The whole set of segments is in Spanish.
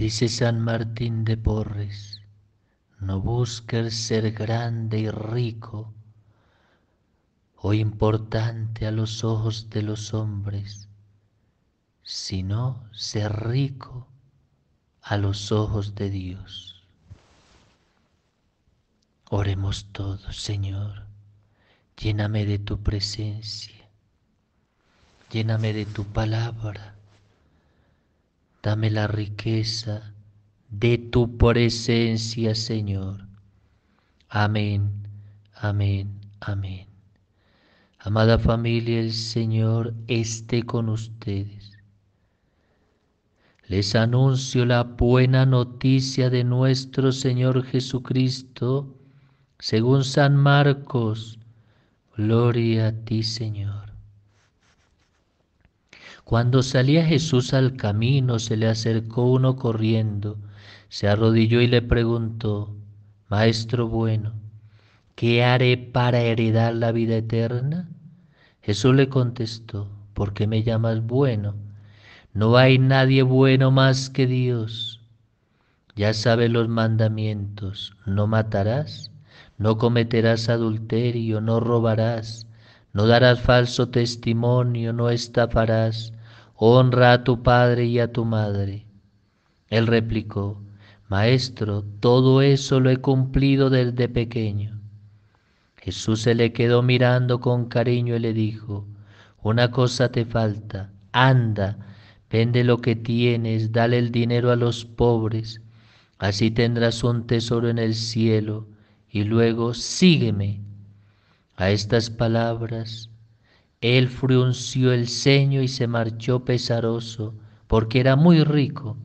Dice San Martín de Porres, no busques ser grande y rico o importante a los ojos de los hombres, sino ser rico a los ojos de Dios. Oremos todos, Señor, lléname de tu presencia, lléname de tu palabra Dame la riqueza de tu presencia, Señor. Amén, amén, amén. Amada familia, el Señor esté con ustedes. Les anuncio la buena noticia de nuestro Señor Jesucristo, según San Marcos. Gloria a ti, Señor. Cuando salía Jesús al camino, se le acercó uno corriendo, se arrodilló y le preguntó, Maestro bueno, ¿qué haré para heredar la vida eterna? Jesús le contestó, ¿por qué me llamas bueno? No hay nadie bueno más que Dios. Ya sabes los mandamientos, no matarás, no cometerás adulterio, no robarás, no darás falso testimonio, no estafarás honra a tu padre y a tu madre. Él replicó, Maestro, todo eso lo he cumplido desde pequeño. Jesús se le quedó mirando con cariño y le dijo, Una cosa te falta, anda, vende lo que tienes, dale el dinero a los pobres, así tendrás un tesoro en el cielo, y luego sígueme. A estas palabras él frunció el ceño y se marchó pesaroso, porque era muy rico.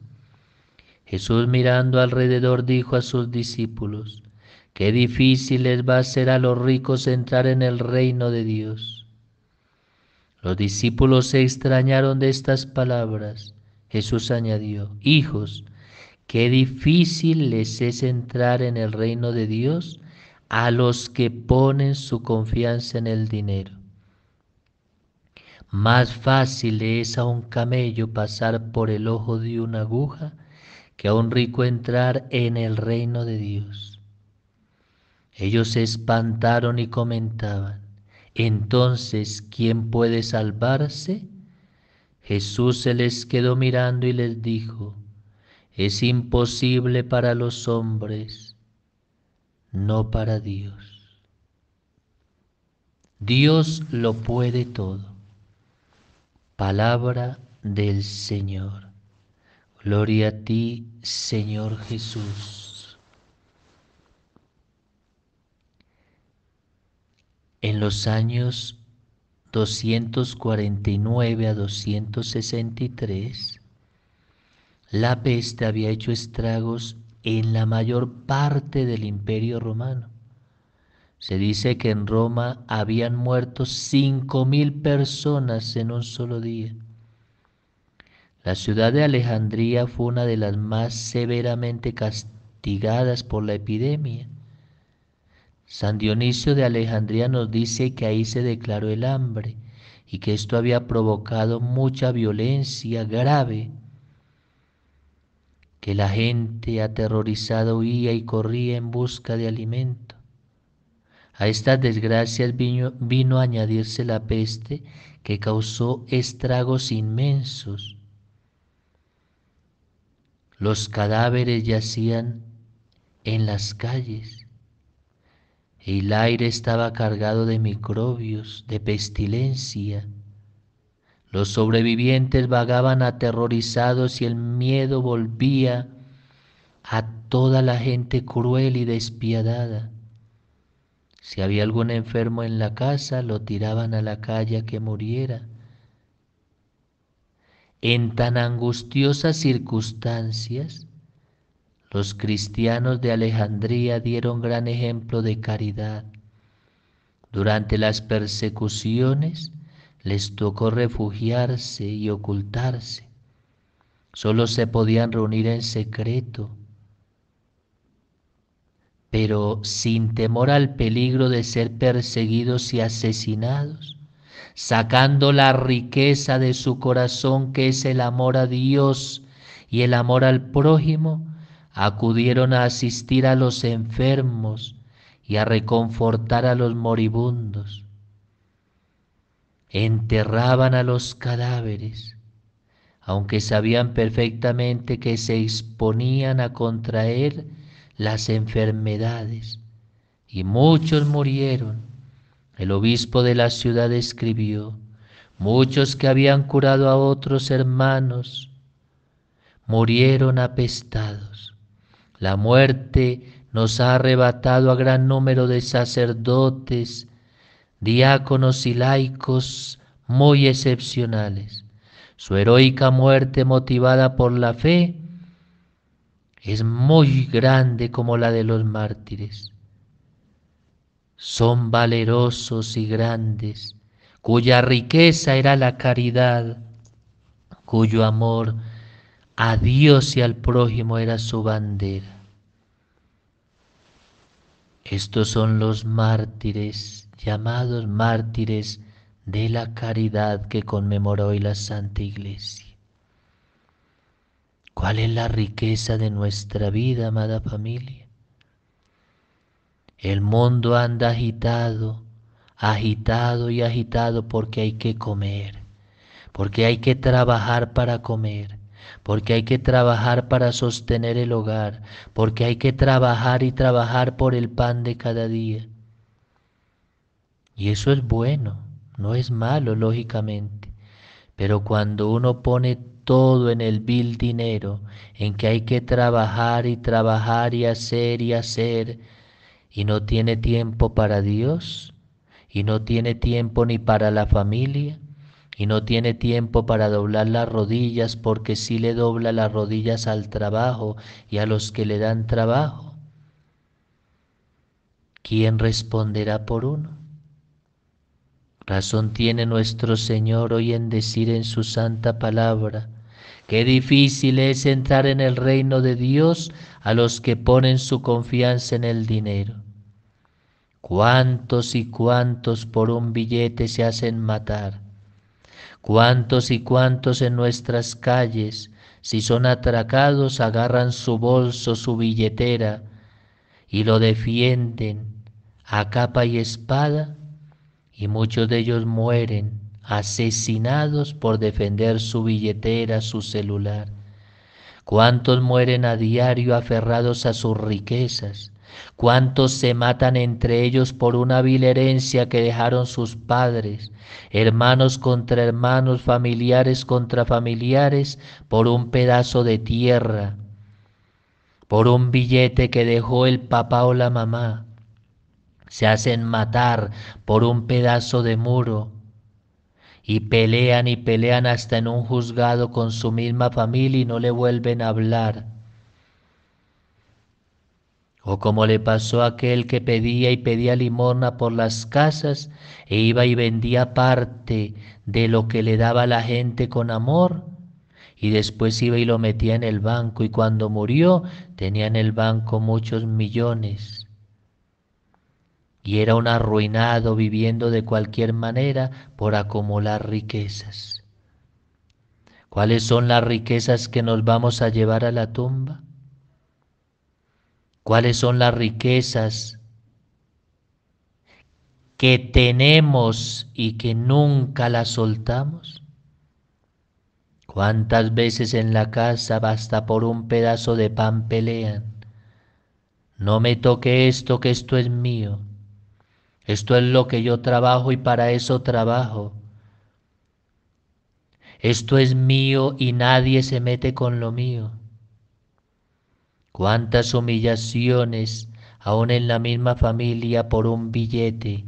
Jesús mirando alrededor dijo a sus discípulos, Qué difícil les va a ser a los ricos entrar en el reino de Dios. Los discípulos se extrañaron de estas palabras. Jesús añadió, Hijos, qué difícil les es entrar en el reino de Dios a los que ponen su confianza en el dinero. Más fácil es a un camello pasar por el ojo de una aguja que a un rico entrar en el reino de Dios. Ellos se espantaron y comentaban, entonces, ¿quién puede salvarse? Jesús se les quedó mirando y les dijo, es imposible para los hombres, no para Dios. Dios lo puede todo. Palabra del Señor. Gloria a ti, Señor Jesús. En los años 249 a 263, la peste había hecho estragos en la mayor parte del imperio romano. Se dice que en Roma habían muerto cinco mil personas en un solo día. La ciudad de Alejandría fue una de las más severamente castigadas por la epidemia. San Dionisio de Alejandría nos dice que ahí se declaró el hambre y que esto había provocado mucha violencia grave, que la gente aterrorizada huía y corría en busca de alimento. A estas desgracias vino, a añadirse la peste que causó estragos inmensos. Los cadáveres yacían en las calles y el aire estaba cargado de microbios, de pestilencia. Los sobrevivientes vagaban aterrorizados y el miedo volvía a toda la gente cruel y despiadada. Si había algún enfermo en la casa, lo tiraban a la calle a que muriera. En tan angustiosas circunstancias, los cristianos de Alejandría dieron gran ejemplo de caridad. Durante las persecuciones les tocó refugiarse y ocultarse. Solo se podían reunir en secreto pero sin temor al peligro de ser perseguidos y asesinados, sacando la riqueza de su corazón que es el amor a Dios y el amor al prójimo, acudieron a asistir a los enfermos y a reconfortar a los moribundos. Enterraban a los cadáveres, aunque sabían perfectamente que se exponían a contraer las enfermedades, y muchos murieron. El obispo de la ciudad escribió, muchos que habían curado a otros hermanos murieron apestados. La muerte nos ha arrebatado a gran número de sacerdotes, diáconos y laicos muy excepcionales. Su heroica muerte motivada por la fe es muy grande como la de los mártires. Son valerosos y grandes, cuya riqueza era la caridad, cuyo amor a Dios y al prójimo era su bandera. Estos son los mártires, llamados mártires de la caridad que conmemoró hoy la Santa Iglesia. ¿Cuál es la riqueza de nuestra vida, amada familia? El mundo anda agitado, agitado y agitado porque hay que comer, porque hay que trabajar para comer, porque hay que trabajar para sostener el hogar, porque hay que trabajar y trabajar por el pan de cada día. Y eso es bueno, no es malo, lógicamente, pero cuando uno pone todo en el vil dinero, en que hay que trabajar y trabajar y hacer y hacer, y no tiene tiempo para Dios, y no tiene tiempo ni para la familia, y no tiene tiempo para doblar las rodillas, porque si sí le dobla las rodillas al trabajo y a los que le dan trabajo. ¿Quién responderá por uno? Razón tiene nuestro Señor hoy en decir en su santa palabra, Qué difícil es entrar en el reino de Dios a los que ponen su confianza en el dinero. Cuántos y cuántos por un billete se hacen matar. Cuántos y cuántos en nuestras calles, si son atracados, agarran su bolso, su billetera, y lo defienden a capa y espada, y muchos de ellos mueren asesinados por defender su billetera, su celular. ¿Cuántos mueren a diario aferrados a sus riquezas? ¿Cuántos se matan entre ellos por una vil herencia que dejaron sus padres, hermanos contra hermanos, familiares contra familiares, por un pedazo de tierra, por un billete que dejó el papá o la mamá? Se hacen matar por un pedazo de muro, y pelean y pelean hasta en un juzgado con su misma familia y no le vuelven a hablar. O como le pasó a aquel que pedía y pedía limorna por las casas e iba y vendía parte de lo que le daba la gente con amor y después iba y lo metía en el banco y cuando murió tenía en el banco muchos millones y era un arruinado viviendo de cualquier manera por acumular riquezas. ¿Cuáles son las riquezas que nos vamos a llevar a la tumba? ¿Cuáles son las riquezas que tenemos y que nunca las soltamos? ¿Cuántas veces en la casa basta por un pedazo de pan pelean? No me toque esto, que esto es mío. Esto es lo que yo trabajo y para eso trabajo. Esto es mío y nadie se mete con lo mío. Cuántas humillaciones, aún en la misma familia, por un billete.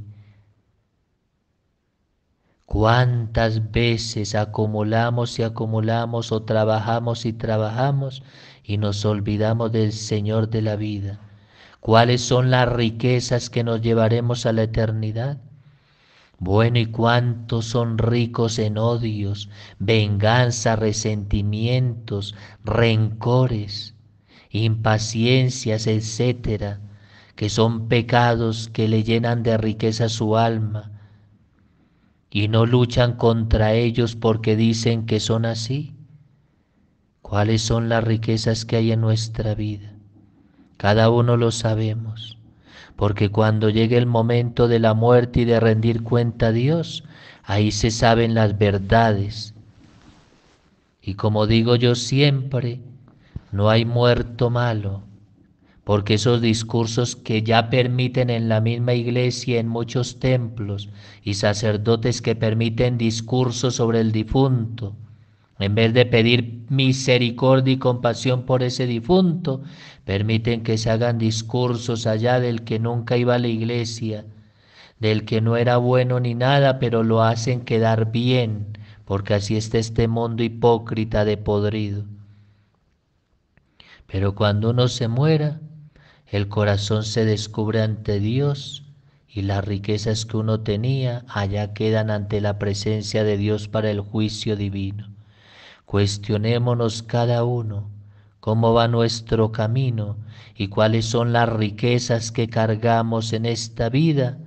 Cuántas veces acumulamos y acumulamos o trabajamos y trabajamos y nos olvidamos del Señor de la vida. ¿Cuáles son las riquezas que nos llevaremos a la eternidad? Bueno, ¿y cuántos son ricos en odios, venganza, resentimientos, rencores, impaciencias, etcétera, que son pecados que le llenan de riqueza su alma y no luchan contra ellos porque dicen que son así? ¿Cuáles son las riquezas que hay en nuestra vida? Cada uno lo sabemos, porque cuando llegue el momento de la muerte y de rendir cuenta a Dios, ahí se saben las verdades. Y como digo yo siempre, no hay muerto malo, porque esos discursos que ya permiten en la misma iglesia, en muchos templos, y sacerdotes que permiten discursos sobre el difunto, en vez de pedir misericordia y compasión por ese difunto, permiten que se hagan discursos allá del que nunca iba a la iglesia, del que no era bueno ni nada, pero lo hacen quedar bien, porque así está este mundo hipócrita de podrido. Pero cuando uno se muera, el corazón se descubre ante Dios y las riquezas que uno tenía allá quedan ante la presencia de Dios para el juicio divino. Cuestionémonos cada uno cómo va nuestro camino y cuáles son las riquezas que cargamos en esta vida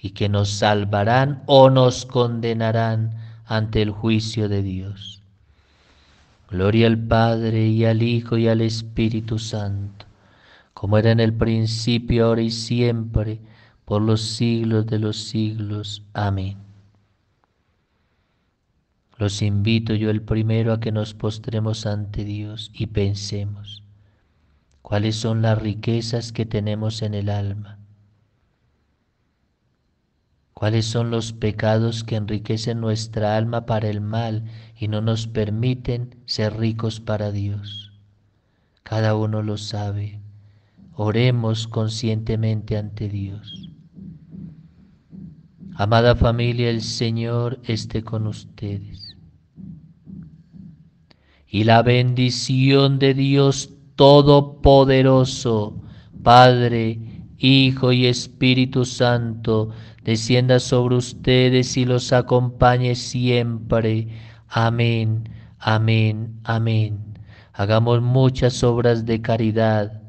y que nos salvarán o nos condenarán ante el juicio de Dios. Gloria al Padre y al Hijo y al Espíritu Santo, como era en el principio, ahora y siempre, por los siglos de los siglos. Amén. Los invito yo el primero a que nos postremos ante Dios y pensemos cuáles son las riquezas que tenemos en el alma, cuáles son los pecados que enriquecen nuestra alma para el mal y no nos permiten ser ricos para Dios. Cada uno lo sabe. Oremos conscientemente ante Dios. Amada familia, el Señor esté con ustedes. Y la bendición de Dios Todopoderoso, Padre, Hijo y Espíritu Santo, descienda sobre ustedes y los acompañe siempre. Amén, amén, amén. Hagamos muchas obras de caridad,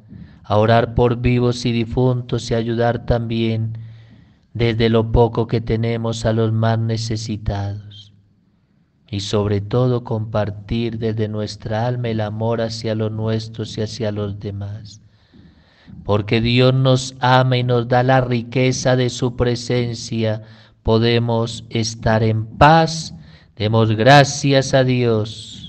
a orar por vivos y difuntos y ayudar también desde lo poco que tenemos a los más necesitados y sobre todo compartir desde nuestra alma el amor hacia los nuestros y hacia los demás. Porque Dios nos ama y nos da la riqueza de su presencia, podemos estar en paz. Demos gracias a Dios.